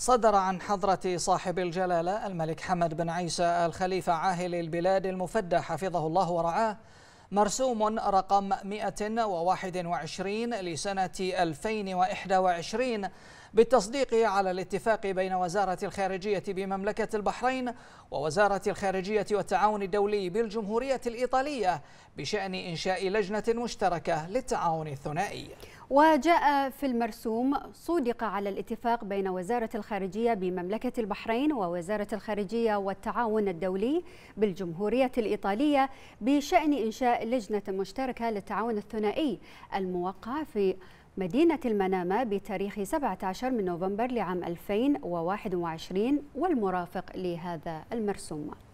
صدر عن حضرة صاحب الجلالة الملك حمد بن عيسى الخليفة عاهل البلاد المفدى حفظه الله ورعاه مرسوم رقم 121 لسنة 2021 بالتصديق على الاتفاق بين وزارة الخارجية بمملكة البحرين ووزارة الخارجية والتعاون الدولي بالجمهورية الإيطالية بشأن إنشاء لجنة مشتركة للتعاون الثنائي وجاء في المرسوم صودق على الاتفاق بين وزارة الخارجية بمملكة البحرين ووزارة الخارجية والتعاون الدولي بالجمهورية الإيطالية بشأن إنشاء لجنة مشتركة للتعاون الثنائي الموقع في مدينة المنامة بتاريخ 17 من نوفمبر لعام 2021 والمرافق لهذا المرسوم